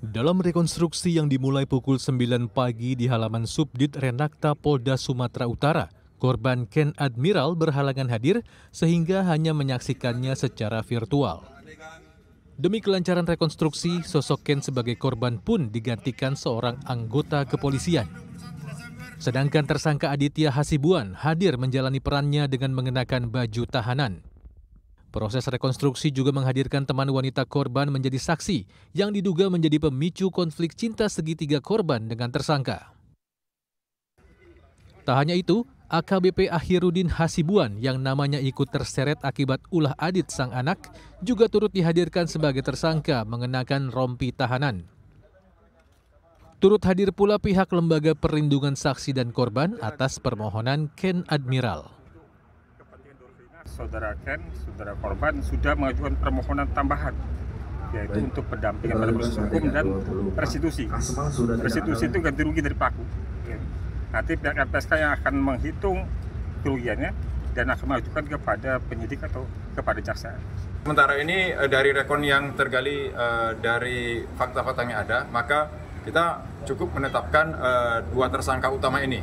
Dalam rekonstruksi yang dimulai pukul 9 pagi di halaman Subdit Renakta Polda Sumatera Utara, korban Ken Admiral berhalangan hadir sehingga hanya menyaksikannya secara virtual. Demi kelancaran rekonstruksi, sosok Ken sebagai korban pun digantikan seorang anggota kepolisian. Sedangkan tersangka Aditya Hasibuan hadir menjalani perannya dengan mengenakan baju tahanan. Proses rekonstruksi juga menghadirkan teman wanita korban menjadi saksi yang diduga menjadi pemicu konflik cinta segitiga korban dengan tersangka. Tak hanya itu, AKBP Akhirudin Hasibuan yang namanya ikut terseret akibat ulah Adit sang anak juga turut dihadirkan sebagai tersangka mengenakan rompi tahanan. Turut hadir pula pihak Lembaga Perlindungan Saksi dan Korban atas permohonan Ken Admiral saudara Ken, saudara korban sudah mengajukan permohonan tambahan yaitu Baik. untuk pendampingan pada proses hukum dan restitusi. Restitusi itu ganti rugi dari pelaku. Ya. Nanti pihak LPSK yang akan menghitung kerugiannya dan akan mengajukan kepada penyidik atau kepada jaksa. Sementara ini eh, dari rekon yang tergali eh, dari fakta-fakta yang ada, maka kita cukup menetapkan eh, dua tersangka utama ini.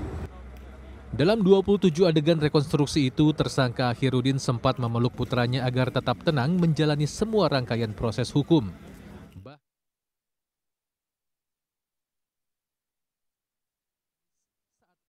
Dalam 27 adegan rekonstruksi itu, tersangka Akhirudin sempat memeluk putranya agar tetap tenang menjalani semua rangkaian proses hukum.